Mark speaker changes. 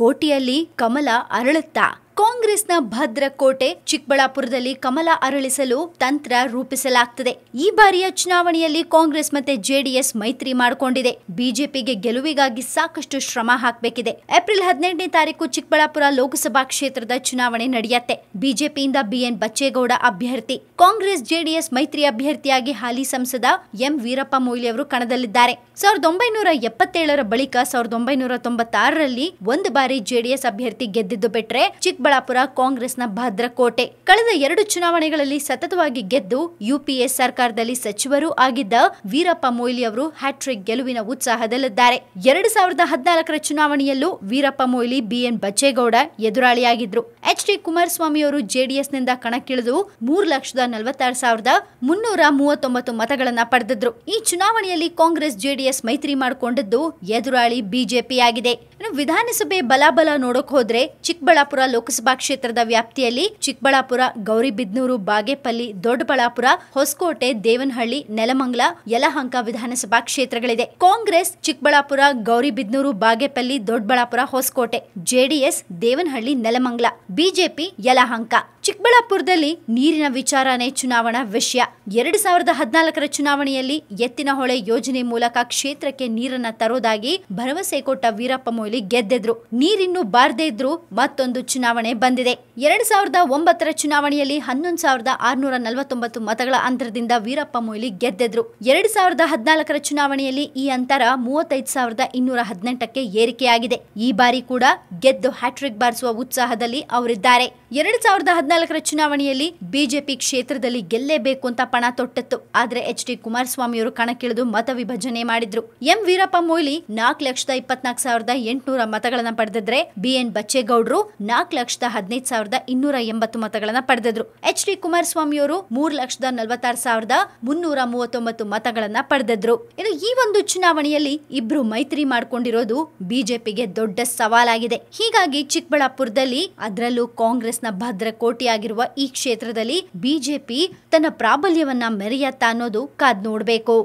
Speaker 1: ಕೋಟಿಯಲ್ಲಿ ಕಮಲ ಅರಳುತ್ತಾ ಕಾಂಗ್ರೆಸ್ನ ಭದ್ರಕೋಟೆ ಚಿಕ್ಕಬಳ್ಳಾಪುರದಲ್ಲಿ ಕಮಲ ಅರಳಿಸಲು ತಂತ್ರ ರೂಪಿಸಲಾಗ್ತದೆ ಈ ಬಾರಿಯ ಚುನಾವಣೆಯಲ್ಲಿ ಕಾಂಗ್ರೆಸ್ ಮತ್ತೆ ಜೆಡಿಎಸ್ ಮೈತ್ರಿ ಮಾಡಿಕೊಂಡಿದೆ ಬಿಜೆಪಿಗೆ ಗೆಲುವಿಗಾಗಿ ಸಾಕಷ್ಟು ಶ್ರಮ ಹಾಕಬೇಕಿದೆ ಏಪ್ರಿಲ್ ಹದಿನೆಂಟನೇ ತಾರೀಕು ಚಿಕ್ಕಬಳ್ಳಾಪುರ ಲೋಕಸಭಾ ಕ್ಷೇತ್ರದ ಚುನಾವಣೆ ನಡೆಯತ್ತೆ ಬಿಜೆಪಿಯಿಂದ ಬಿಎನ್ ಬಚ್ಚೇಗೌಡ ಅಭ್ಯರ್ಥಿ ಕಾಂಗ್ರೆಸ್ ಜೆಡಿಎಸ್ ಮೈತ್ರಿ ಅಭ್ಯರ್ಥಿಯಾಗಿ ಹಾಲಿ ಸಂಸದ ಎಂ ವೀರಪ್ಪ ಮೊಯ್ಲಿ ಅವರು ಕಣದಲ್ಲಿದ್ದಾರೆ ಸಾವಿರದ ಒಂಬೈನೂರ ಎಪ್ಪತ್ತೇಳರ ಬಳಿಕ ಸಾವಿರದ ಒಂಬೈನೂರ ತೊಂಬತ್ತಾರರಲ್ಲಿ ಒಂದು ಬಾರಿ ಜೆಡಿಎಸ್ ಅಭ್ಯರ್ಥಿ ಗೆದ್ದಿದ್ದು ಬಿಟ್ರೆ ಚಿಕ್ಕ ಚಿಕ್ಕಬಳ್ಳಾಪುರ ಕಾಂಗ್ರೆಸ್ನ ಭದ್ರಕೋಟೆ ಕಳೆದ ಎರಡು ಚುನಾವಣೆಗಳಲ್ಲಿ ಸತತವಾಗಿ ಗೆದ್ದು ಯುಪಿಎ ಸರ್ಕಾರದಲ್ಲಿ ಸಚಿವರೂ ಆಗಿದ್ದ ವೀರಪ್ಪ ಮೊಯ್ಲಿ ಅವರು ಹ್ಯಾಟ್ರಿಕ್ ಗೆಲುವಿನ ಉತ್ಸಾಹದಲ್ಲಿದ್ದಾರೆ ಎರಡು ಸಾವಿರದ ಹದಿನಾಲ್ಕರ ಚುನಾವಣೆಯಲ್ಲೂ ವೀರಪ್ಪ ಮೊಯ್ಲಿ ಬಿಎನ್ ಬಚ್ಚೇಗೌಡ ಎದುರಾಳಿಯಾಗಿದ್ರು ಎಚ್ ಡಿ ಕುಮಾರಸ್ವಾಮಿ ಅವರು ಜೆಡಿಎಸ್ನಿಂದ ಕಣಕ್ಕಿಳಿದು ಮೂರು ಲಕ್ಷದ ನಲವತ್ತಾರು ಸಾವಿರದ ಮುನ್ನೂರ ಮೂವತ್ತೊಂಬತ್ತು ಮತಗಳನ್ನ ಪಡೆದಿದ್ರು ಈ ಚುನಾವಣೆಯಲ್ಲಿ ಕಾಂಗ್ರೆಸ್ ಜೆಡಿಎಸ್ ಮೈತ್ರಿ ಮಾಡಿಕೊಂಡಿದ್ದು ಎದುರಾಳಿ ಬಿಜೆಪಿಯಾಗಿದೆ ವಿಧಾನಸಭೆ ಬಲಾಬಲ ನೋಡೋಕ್ ಹೋದ್ರೆ ಚಿಕ್ಕಬಳ್ಳಾಪುರ ಲೋಕಸಭೆ ವಿಧಾನಸಭಾ ಕ್ಷೇತ್ರದ ವ್ಯಾಪ್ತಿಯಲ್ಲಿ ಚಿಕ್ಕಬಳ್ಳಾಪುರ ಗೌರಿಬಿದ್ನೂರು ಬಾಗೇಪಲ್ಲಿ ದೊಡ್ಡಬಳ್ಳಾಪುರ ಹೊಸಕೋಟೆ ದೇವನಹಳ್ಳಿ ನೆಲಮಂಗ್ಲ ಯಲಹಂಕ ವಿಧಾನಸಭಾ ಕ್ಷೇತ್ರಗಳಿದೆ Congress Chikkaballapur Gauribidanur Bagepalli Doddaballapur Hosakote JDS Devanahalli Nelamangala BJP Yelahanka ಚಿಕ್ಕಬಳ್ಳಾಪುರದಲ್ಲಿ ನೀರಿನ ವಿಚಾರಣೆ ಚುನಾವಣಾ ವಿಷಯ ಎರಡು ಸಾವಿರದ ಹದಿನಾಲ್ಕರ ಚುನಾವಣೆಯಲ್ಲಿ ಎತ್ತಿನಹೊಳೆ ಯೋಜನೆ ಮೂಲಕ ಕ್ಷೇತ್ರಕ್ಕೆ ನೀರನ್ನ ತರೋದಾಗಿ ಭರವಸೆ ಕೊಟ್ಟ ವೀರಪ್ಪ ಮೊಯ್ಲಿ ಗೆದ್ದಿದ್ರು ನೀರಿನ್ನು ಬಾರದೇ ಇದ್ರು ಮತ್ತೊಂದು ಚುನಾವಣೆ ಬಂದಿದೆ ಎರಡ್ ಸಾವಿರದ ಒಂಬತ್ತರ ಚುನಾವಣೆಯಲ್ಲಿ ಹನ್ನೊಂದು ಸಾವಿರದ ಆರುನೂರ ನಲವತ್ತೊಂಬತ್ತು ಮತಗಳ ಅಂತರದಿಂದ ವೀರಪ್ಪ ಮೊಯ್ಲಿ ಗೆದ್ದಿದ್ರು ಎರಡ್ ಸಾವಿರದ ಹದಿನಾಲ್ಕರ ಚುನಾವಣೆಯಲ್ಲಿ ಈ ಅಂತರ ಮೂವತ್ತೈದು ಸಾವಿರದ ಇನ್ನೂರ ಹದಿನೆಂಟಕ್ಕೆ ಏರಿಕೆಯಾಗಿದೆ ಈ ಬಾರಿ ಕೂಡ ಗೆದ್ದು ಹ್ಯಾಟ್ರಿಕ್ ಬಾರಿಸುವ ಉತ್ಸಾಹದಲ್ಲಿ ಅವರಿದ್ದಾರೆ ಎರಡ್ ಸಾವಿರದ ಹದಿನಾಲ್ಕರ ಚುನಾವಣೆಯಲ್ಲಿ ಬಿಜೆಪಿ ಕ್ಷೇತ್ರದಲ್ಲಿ ಗೆಲ್ಲೇಬೇಕು ಅಂತ ಪಣ ತೊಟ್ಟಿತ್ತು ಆದರೆ ಎಚ್ ಡಿ ಕುಮಾರಸ್ವಾಮಿಯವರು ಕಣಕ್ಕಿಳಿದು ಮತ ವಿಭಜನೆ ಮಾಡಿದ್ರು ಎಂ ವೀರಪ್ಪ ಮೊಯ್ಲಿ ನಾಲ್ಕು ಲಕ್ಷದ ಇಪ್ಪತ್ನಾಲ್ಕು ಸಾವಿರದ ಎಂಟುನೂರ ಮತಗಳನ್ನ ಪಡೆದಿದ್ರೆ ಬಿಎನ್ ಬಚ್ಚೇಗೌಡರು ನಾಲ್ಕು ಲಕ್ಷದ ಹದಿನೈದು ಸಾವಿರದ ಇನ್ನೂರ ಎಂಬತ್ತು ಮತಗಳನ್ನ ಪಡೆದಿದ್ರು ಎಚ್ ಡಿ ಕುಮಾರಸ್ವಾಮಿಯವರು ಮೂರು ಲಕ್ಷದ ನಲವತ್ತಾರು ಸಾವಿರದ ಮುನ್ನೂರ ಮೂವತ್ತೊಂಬತ್ತು ಮತಗಳನ್ನ ಪಡೆದಿದ್ರು ಇನ್ನು ಈ ಒಂದು ಚುನಾವಣೆಯಲ್ಲಿ ಇಬ್ರು ಮೈತ್ರಿ ಮಾಡಿಕೊಂಡಿರೋದು ಬಿಜೆಪಿಗೆ ದೊಡ್ಡ ಸವಾಲಾಗಿದೆ ಹೀಗಾಗಿ ಚಿಕ್ಕಬಳ್ಳಾಪುರದಲ್ಲಿ ಅದರಲ್ಲೂ ಕಾಂಗ್ರೆಸ್ನ ಭದ್ರಕೋಟೆ ಆಗಿರುವ ಈ ಕ್ಷೇತ್ರದಲ್ಲಿ ಬಿಜೆಪಿ ತನ್ನ ಪ್ರಾಬಲ್ಯವನ್ನ ಮೆರೆಯತ್ತ ಅನ್ನೋದು ಕಾದ್ ನೋಡಬೇಕು